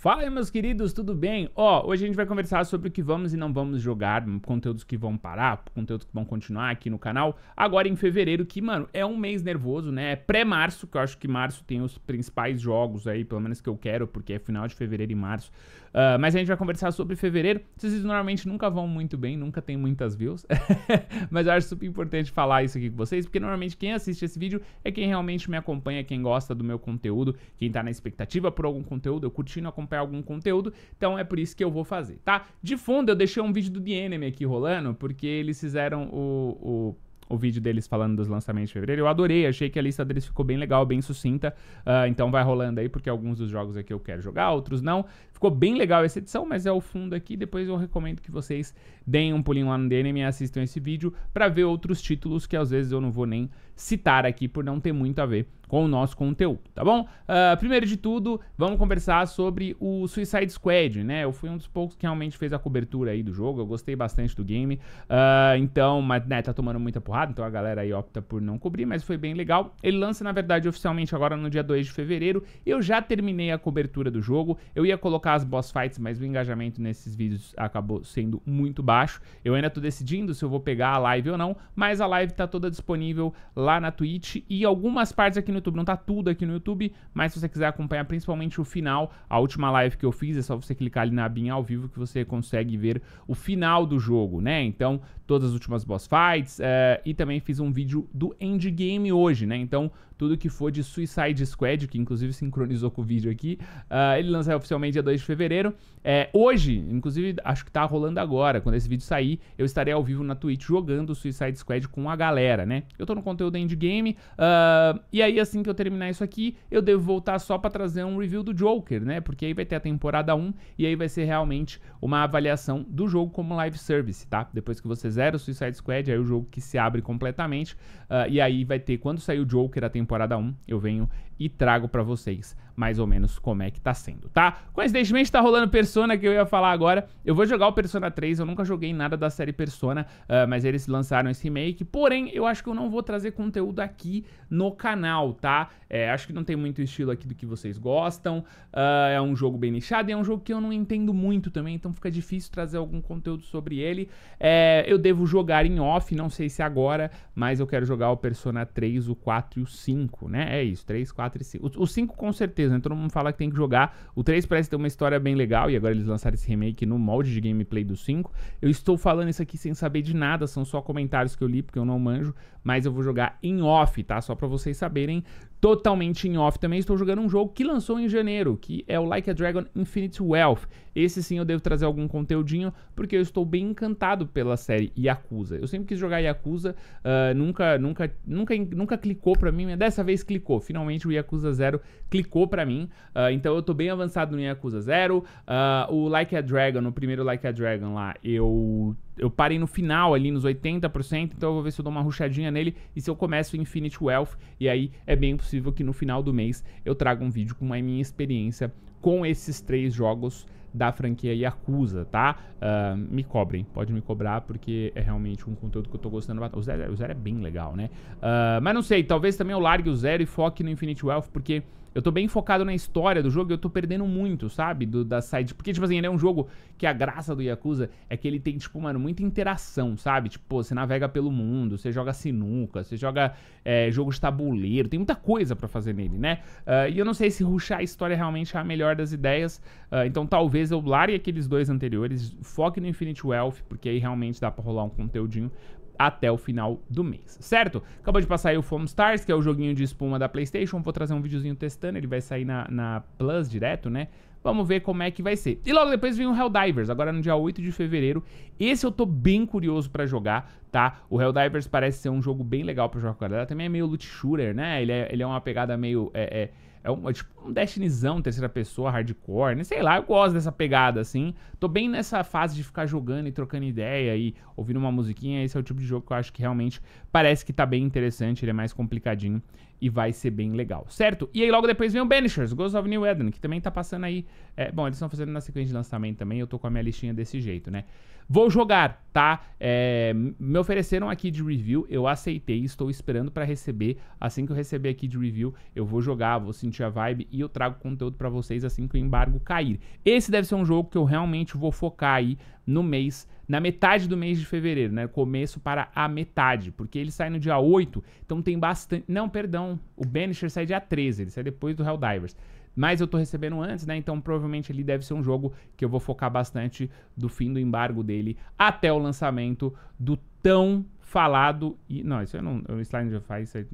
Fala meus queridos, tudo bem? Ó, oh, hoje a gente vai conversar sobre o que vamos e não vamos jogar, conteúdos que vão parar, conteúdos que vão continuar aqui no canal, agora em fevereiro, que, mano, é um mês nervoso, né? É pré-março, que eu acho que março tem os principais jogos aí, pelo menos que eu quero, porque é final de fevereiro e março. Uh, mas a gente vai conversar sobre fevereiro. Vocês normalmente nunca vão muito bem, nunca tem muitas views, mas eu acho super importante falar isso aqui com vocês, porque normalmente quem assiste esse vídeo é quem realmente me acompanha, quem gosta do meu conteúdo, quem tá na expectativa por algum conteúdo, eu curtindo, acompanhando acompanhar algum conteúdo, então é por isso que eu vou fazer, tá? De fundo, eu deixei um vídeo do The Enemy aqui rolando, porque eles fizeram o, o o vídeo deles falando dos lançamentos de fevereiro. Eu adorei, achei que a lista deles ficou bem legal, bem sucinta. Uh, então vai rolando aí, porque alguns dos jogos aqui eu quero jogar, outros não. Ficou bem legal essa edição, mas é o fundo aqui. Depois eu recomendo que vocês deem um pulinho lá no DNM e assistam esse vídeo para ver outros títulos que às vezes eu não vou nem citar aqui por não ter muito a ver com o nosso conteúdo, tá bom? Uh, primeiro de tudo, vamos conversar sobre o Suicide Squad, né? Eu fui um dos poucos que realmente fez a cobertura aí do jogo, eu gostei bastante do game, uh, então, mas né, tá tomando muita porrada, então a galera aí opta por não cobrir, mas foi bem legal. Ele lança, na verdade, oficialmente agora no dia 2 de fevereiro, eu já terminei a cobertura do jogo, eu ia colocar focar as boss fights, mas o engajamento nesses vídeos acabou sendo muito baixo. Eu ainda tô decidindo se eu vou pegar a live ou não, mas a live tá toda disponível lá na Twitch e algumas partes aqui no YouTube. Não tá tudo aqui no YouTube, mas se você quiser acompanhar principalmente o final, a última live que eu fiz, é só você clicar ali na abinha ao vivo que você consegue ver o final do jogo, né? Então, todas as últimas boss fights é, e também fiz um vídeo do endgame hoje, né? Então, tudo que for de Suicide Squad, que inclusive sincronizou com o vídeo aqui. Uh, ele lança oficialmente dia 2 de fevereiro. É, hoje, inclusive, acho que tá rolando agora. Quando esse vídeo sair, eu estarei ao vivo na Twitch jogando Suicide Squad com a galera, né? Eu tô no conteúdo endgame. Uh, e aí, assim que eu terminar isso aqui, eu devo voltar só para trazer um review do Joker, né? Porque aí vai ter a temporada 1 e aí vai ser realmente uma avaliação do jogo como live service, tá? Depois que você zera o Suicide Squad, aí é o jogo que se abre completamente. Uh, e aí vai ter, quando sair o Joker, a temporada temporada 1, eu venho e trago para vocês mais ou menos como é que tá sendo, tá? Coincidentemente tá rolando Persona que eu ia falar agora. Eu vou jogar o Persona 3, eu nunca joguei nada da série Persona, uh, mas eles lançaram esse remake. Porém, eu acho que eu não vou trazer conteúdo aqui no canal, tá? É, acho que não tem muito estilo aqui do que vocês gostam. Uh, é um jogo bem nichado e é um jogo que eu não entendo muito também, então fica difícil trazer algum conteúdo sobre ele. É, eu devo jogar em off, não sei se agora, mas eu quero jogar o Persona 3, o 4 e o 5, né? É isso, 3, 4 e 5. O, o 5 com certeza 3, né? Todo mundo fala que tem que jogar. O 3 parece ter uma história bem legal, e agora eles lançaram esse remake no molde de gameplay do 5. Eu estou falando isso aqui sem saber de nada, são só comentários que eu li, porque eu não manjo mas eu vou jogar em off, tá? Só para vocês saberem, totalmente em off também. Estou jogando um jogo que lançou em janeiro, que é o Like a Dragon Infinite Wealth. Esse sim eu devo trazer algum conteúdinho, porque eu estou bem encantado pela série Yakuza. Eu sempre quis jogar Yakuza, uh, nunca, nunca, nunca, nunca clicou para mim, mas dessa vez clicou. Finalmente o Yakuza Zero clicou para mim, uh, então eu estou bem avançado no Yakuza Zero. Uh, o Like a Dragon, o primeiro Like a Dragon lá, eu eu parei no final ali nos 80%, então eu vou ver se eu dou uma ruchadinha nele e se eu começo o Infinite Wealth e aí é bem possível que no final do mês eu traga um vídeo com a minha experiência com esses três jogos da franquia Yakuza, tá? Uh, me cobrem, pode me cobrar, porque é realmente um conteúdo que eu tô gostando bastante. O Zero, é, o Zero é bem legal, né? Uh, mas não sei, talvez também eu largue o Zero e foque no Infinite Wealth, porque eu tô bem focado na história do jogo e eu tô perdendo muito, sabe? Do, da side. Porque, tipo assim, ele é um jogo que a graça do Yakuza é que ele tem, tipo, mano, muita interação, sabe? Tipo, você navega pelo mundo, você joga sinuca, você joga é, jogo de tabuleiro, tem muita coisa para fazer nele, né? Uh, e eu não sei se ruxar a história realmente é a melhor das ideias. Uh, então talvez eu lare aqueles dois anteriores, foque no Infinite Wealth, porque aí realmente dá pra rolar um conteúdinho até o final do mês, certo? Acabou de passar aí o Foam Stars, que é o joguinho de espuma da PlayStation. Vou trazer um videozinho testando, ele vai sair na, na Plus direto, né? Vamos ver como é que vai ser. E logo depois vem o Helldivers, agora no dia 8 de fevereiro. Esse eu tô bem curioso para jogar, tá? O Helldivers parece ser um jogo bem legal para jogar com a galera. Também é meio loot shooter, né? Ele é, ele é uma pegada meio... É, é, é um, é tipo um Destinyzão, terceira pessoa, hardcore, né? Sei lá, eu gosto dessa pegada, assim. Tô bem nessa fase de ficar jogando e trocando ideia e ouvindo uma musiquinha. Esse é o tipo de jogo que eu acho que realmente parece que tá bem interessante. Ele é mais complicadinho e vai ser bem legal, certo? E aí logo depois vem o Banishers, Ghost of New Eden, que também tá passando aí. É, bom, eles estão fazendo na sequência de lançamento também, eu tô com a minha listinha desse jeito, né? Vou jogar, tá? É, me ofereceram aqui de review, eu aceitei, estou esperando para receber. Assim que eu receber aqui de review, eu vou jogar, vou sentir a vibe e eu trago conteúdo para vocês assim que o embargo cair. Esse deve ser um jogo que eu realmente vou focar aí no mês, na metade do mês de fevereiro, né? Começo para a metade, porque ele sai no dia 8, então tem bastante. Não, perdão, o Banisher sai dia 13, ele sai depois do Helldivers. Mas eu tô recebendo antes, né? Então provavelmente ele deve ser um jogo que eu vou focar bastante do fim do embargo dele até o lançamento do tão falado e não, isso eu não, o slide já faz isso aí,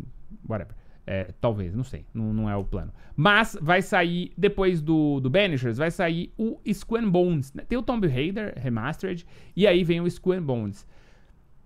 whatever. É, talvez, não sei. Não, não, é o plano. Mas vai sair, depois do, do Banishers, vai sair o Squan Bones. Né? Tem o Tomb Raider Remastered. E aí vem o Squan Bones.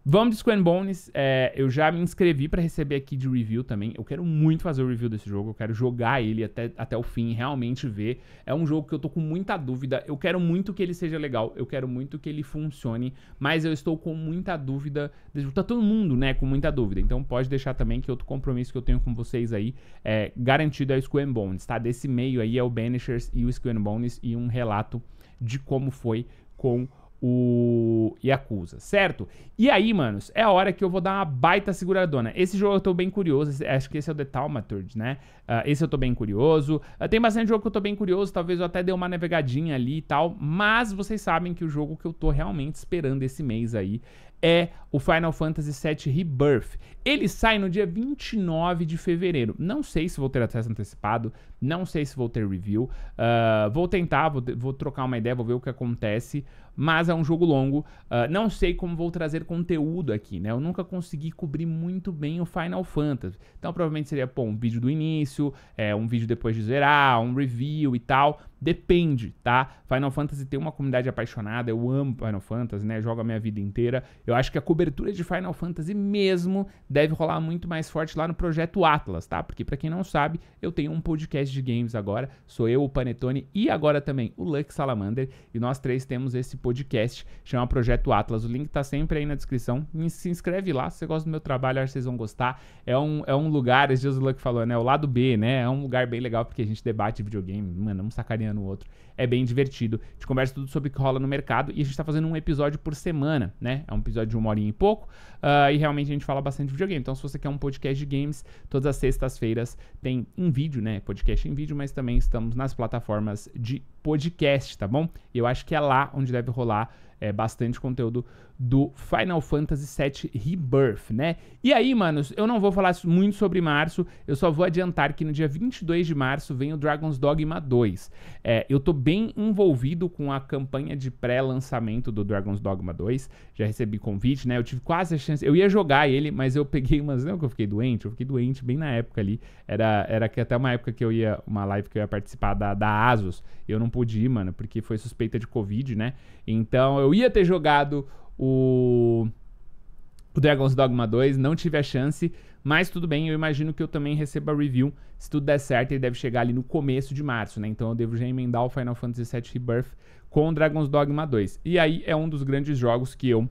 Vamos de Skull Bones. É, eu já me inscrevi para receber aqui de review também. Eu quero muito fazer o review desse jogo. Eu quero jogar ele até, até o fim, realmente ver. É um jogo que eu tô com muita dúvida. Eu quero muito que ele seja legal. Eu quero muito que ele funcione. Mas eu estou com muita dúvida. Tá todo mundo, né, com muita dúvida. Então pode deixar também que outro compromisso que eu tenho com vocês aí é garantido é o Skull Bones, tá? Desse meio aí é o Banishers e o Skull Bones e um relato de como foi com o o Yakuza, certo? E aí, manos, é a hora que eu vou dar uma baita seguradona. Esse jogo eu tô bem curioso, acho que esse é o The Talmaturge, né? Uh, esse eu tô bem curioso. Uh, tem bastante jogo que eu tô bem curioso, talvez eu até dê uma navegadinha ali e tal, mas vocês sabem que o jogo que eu tô realmente esperando esse mês aí é o Final Fantasy VII Rebirth. Ele sai no dia 29 de fevereiro. Não sei se vou ter acesso antecipado, não sei se vou ter review. Uh, vou tentar, vou, vou, trocar uma ideia, vou ver o que acontece. Mas é um jogo longo. Uh, não sei como vou trazer conteúdo aqui, né? Eu nunca consegui cobrir muito bem o Final Fantasy. Então provavelmente seria, pô, um vídeo do início, é, um vídeo depois de zerar, um review e tal Depende, tá? Final Fantasy tem uma comunidade apaixonada, eu amo Final Fantasy, né? Jogo a minha vida inteira. Eu acho que a cobertura de Final Fantasy mesmo deve rolar muito mais forte lá no projeto Atlas, tá? Porque para quem não sabe, eu tenho um podcast de games agora, sou eu, o Panetone e agora também o Lux Salamander, e nós três temos esse podcast, chama Projeto Atlas. O link tá sempre aí na descrição. Se inscreve lá, se você gosta do meu trabalho, acho que vocês vão gostar. É um, é um lugar, às vezes o Lux falou, né? O lado B, né? É um lugar bem legal porque a gente debate videogame, mano, é uma sacaria no outro. É bem divertido. A gente conversa tudo sobre o que rola no mercado e a gente tá fazendo um episódio por semana, né? É um episódio de uma horinha e pouco. Uh, e realmente a gente fala bastante de videogame. Então, se você quer um podcast de games, todas as sextas-feiras tem em vídeo, né? Podcast em vídeo, mas também estamos nas plataformas de podcast, tá bom? Eu acho que é lá onde deve rolar é, bastante conteúdo do Final Fantasy VII Rebirth, né? E aí, manos, eu não vou falar muito sobre março, eu só vou adiantar que no dia 22 de março vem o Dragon's Dogma 2. É, eu tô bem envolvido com a campanha de pré-lançamento do Dragon's Dogma 2, já recebi convite, né? Eu tive quase a chance, eu ia jogar ele, mas eu peguei umas, não que eu fiquei doente, eu fiquei doente bem na época ali, era, era que até uma época que eu ia, uma live que eu ia participar da, da ASUS, eu não pôde ir, mano, porque foi suspeita de Covid, né? Então eu ia ter jogado o, o Dragon's Dogma 2, não tive a chance, mas tudo bem, eu imagino que eu também receba review. Se tudo der certo, ele deve chegar ali no começo de março, né? Então eu devo já emendar o Final Fantasy VII Rebirth com Dragon's Dogma 2. E aí é um dos grandes jogos que eu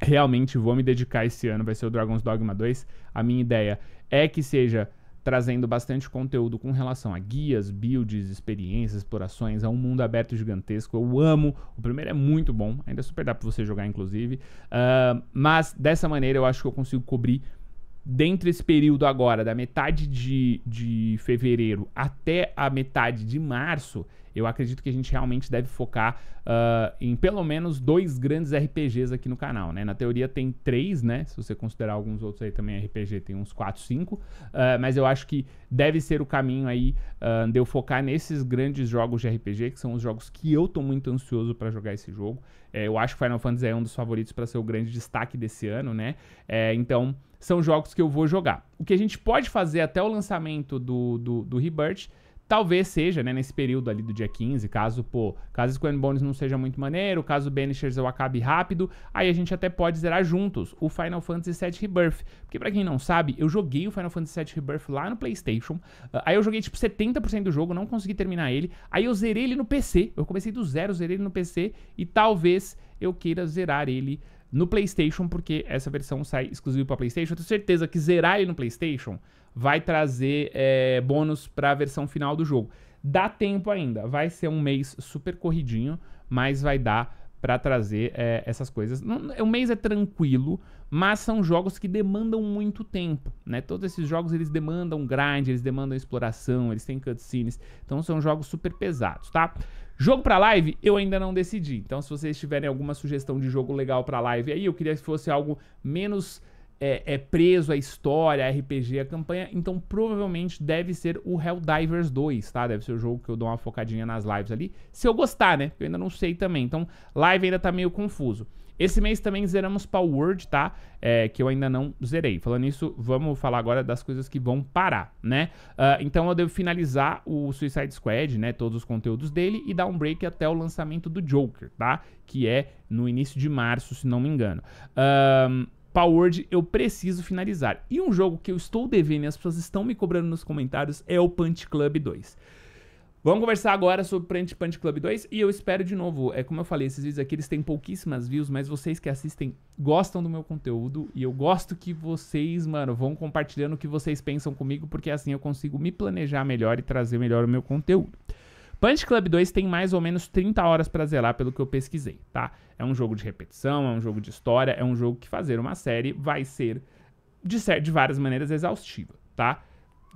realmente vou me dedicar esse ano, vai ser o Dragon's Dogma 2. A minha ideia é que seja trazendo bastante conteúdo com relação a guias, builds, experiências, explorações, a é um mundo aberto gigantesco. Eu amo. O primeiro é muito bom, ainda super dá para você jogar, inclusive. Uh, mas dessa maneira eu acho que eu consigo cobrir dentro desse período agora, da metade de, de fevereiro até a metade de março, eu acredito que a gente realmente deve focar uh, em pelo menos dois grandes RPGs aqui no canal, né? Na teoria tem três, né? Se você considerar alguns outros aí também RPG, tem uns quatro, cinco. Uh, mas eu acho que deve ser o caminho aí uh, de eu focar nesses grandes jogos de RPG, que são os jogos que eu tô muito ansioso para jogar esse jogo. É, eu acho que Final Fantasy é um dos favoritos para ser o grande destaque desse ano, né? É, então, são jogos que eu vou jogar. O que a gente pode fazer até o lançamento do, do, do Rebirth Talvez seja, né, nesse período ali do dia 15, caso, pô, caso Square Bones não seja muito maneiro, caso Banishers eu acabe rápido, aí a gente até pode zerar juntos o Final Fantasy VII Rebirth. Porque para quem não sabe, eu joguei o Final Fantasy VII Rebirth lá no PlayStation, ah, aí eu joguei tipo 70% do jogo, não consegui terminar ele, aí eu zerei ele no PC, eu comecei do zero, zerei ele no PC, e talvez eu queira zerar ele no PlayStation, porque essa versão sai exclusiva para PlayStation, eu tenho certeza que zerar ele no PlayStation vai trazer é, bônus para a versão final do jogo. Dá tempo ainda, vai ser um mês super corridinho, mas vai dar para trazer é, essas coisas. É, o mês é tranquilo, mas são jogos que demandam muito tempo, né? Todos esses jogos eles demandam grind, eles demandam exploração, eles têm cutscenes, então são jogos super pesados, tá? Jogo para live eu ainda não decidi. Então se vocês tiverem alguma sugestão de jogo legal para live aí, eu queria que fosse algo menos é, é, preso à é história, a é RPG, a é campanha, então provavelmente deve ser o Helldivers 2, tá? Deve ser o jogo que eu dou uma focadinha nas lives ali, se eu gostar, né? Eu ainda não sei também, então live ainda tá meio confuso. Esse mês também zeramos Power Word, tá? É, que eu ainda não zerei. Falando nisso, vamos falar agora das coisas que vão parar, né? Uh, então eu devo finalizar o Suicide Squad, né? Todos os conteúdos dele e dar um break até o lançamento do Joker, tá? Que é no início de março, se não me engano. Uh, Power, eu preciso finalizar. E um jogo que eu estou devendo e as pessoas estão me cobrando nos comentários é o Punch Club 2. Vamos conversar agora sobre o Punch Club 2 e eu espero de novo, é como eu falei, esses vídeos aqui eles têm pouquíssimas views, mas vocês que assistem gostam do meu conteúdo e eu gosto que vocês, mano, vão compartilhando o que vocês pensam comigo, porque assim eu consigo me planejar melhor e trazer melhor o meu conteúdo. Punch Club 2 tem mais ou menos 30 horas para zelar, pelo que eu pesquisei, tá? É um jogo de repetição, é um jogo de história, é um jogo que fazer uma série vai ser, de, ser, de várias maneiras, exaustiva, tá?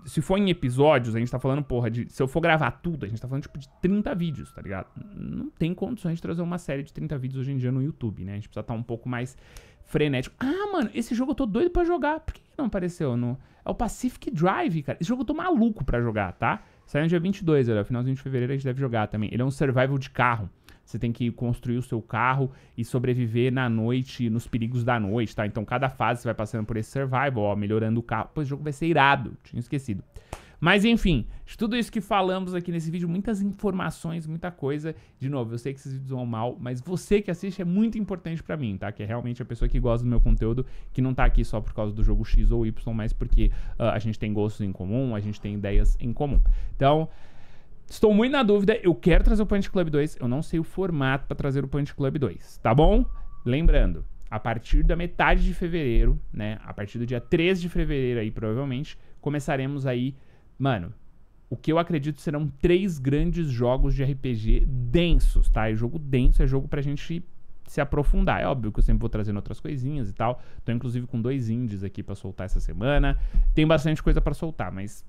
Se for em episódios, a gente tá falando, porra, de. Se eu for gravar tudo, a gente tá falando, tipo, de 30 vídeos, tá ligado? Não tem condições de trazer uma série de 30 vídeos hoje em dia no YouTube, né? A gente precisa estar tá um pouco mais frenético. Ah, mano, esse jogo eu tô doido pra jogar. Por que não apareceu no. É o Pacific Drive, cara. Esse jogo eu tô maluco pra jogar, tá? Sai no dia 22, olha, finalzinho de fevereiro a gente deve jogar também. Ele é um survival de carro. Você tem que construir o seu carro e sobreviver na noite, nos perigos da noite, tá? Então cada fase você vai passando por esse survival, ó, melhorando o carro. Pô, esse jogo vai ser irado, tinha esquecido. Mas enfim, de tudo isso que falamos aqui nesse vídeo, muitas informações, muita coisa. De novo, eu sei que esses vídeos vão mal, mas você que assiste é muito importante para mim, tá? Que é realmente a pessoa que gosta do meu conteúdo, que não tá aqui só por causa do jogo X ou Y, mas porque uh, a gente tem gostos em comum, a gente tem ideias em comum. Então, Estou muito na dúvida, eu quero trazer o Punch Club 2, eu não sei o formato para trazer o Punch Club 2, tá bom? Lembrando, a partir da metade de fevereiro, né, a partir do dia 3 de fevereiro aí provavelmente, começaremos aí Mano, o que eu acredito serão três grandes jogos de RPG densos, tá? É jogo denso, é jogo pra gente se aprofundar. É óbvio que eu sempre vou trazendo outras coisinhas e tal. Tô inclusive com dois indies aqui para soltar essa semana. Tem bastante coisa para soltar, mas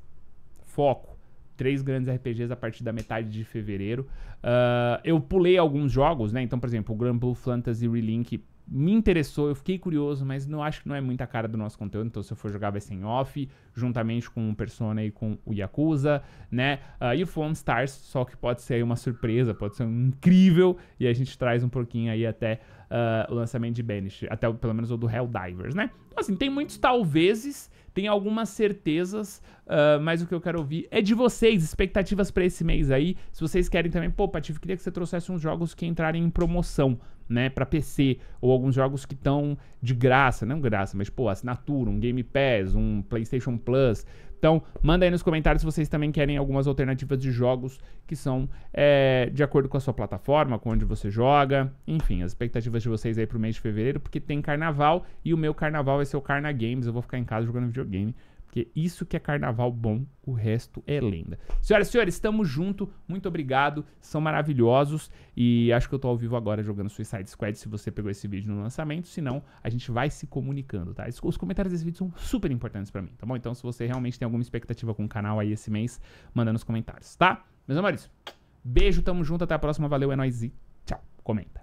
foco. Três grandes RPGs a partir da metade de fevereiro. Uh, eu pulei alguns jogos, né? Então, por exemplo, o Granblue Fantasy Relink me interessou, eu fiquei curioso, mas não acho que não é muita cara do nosso conteúdo, então se eu for jogar vai ser em off, juntamente com o Persona e com o Yakuza, né? Uh, e o Phone Stars, só que pode ser aí uma surpresa, pode ser um incrível, e a gente traz um pouquinho aí até uh, o lançamento de Banish, até o, pelo menos o do Helldivers, né? Então assim, tem muitos talvezes, tem algumas certezas, uh, mas o que eu quero ouvir é de vocês, expectativas para esse mês aí, se vocês querem também, pô, Patife, queria que você trouxesse uns jogos que entrarem em promoção, né, para PC, ou alguns jogos que estão de graça, não graça, mas pô, assinatura, um Game Pass, um PlayStation Plus. Então, manda aí nos comentários se vocês também querem algumas alternativas de jogos que são é, de acordo com a sua plataforma, com onde você joga. Enfim, as expectativas de vocês aí pro mês de fevereiro, porque tem carnaval e o meu carnaval vai ser o Carna Games. Eu vou ficar em casa jogando videogame. Porque isso que é carnaval bom, o resto é lenda. Senhoras e senhores, estamos junto. Muito obrigado. São maravilhosos. E acho que eu tô ao vivo agora jogando Suicide Squad se você pegou esse vídeo no lançamento. Se não, a gente vai se comunicando, tá? Os comentários desse vídeo são super importantes para mim, tá bom? Então, se você realmente tem alguma expectativa com o canal aí esse mês, manda nos comentários, tá? Meus amores, beijo, tamo junto. Até a próxima. Valeu, é nóis e tchau. Comenta.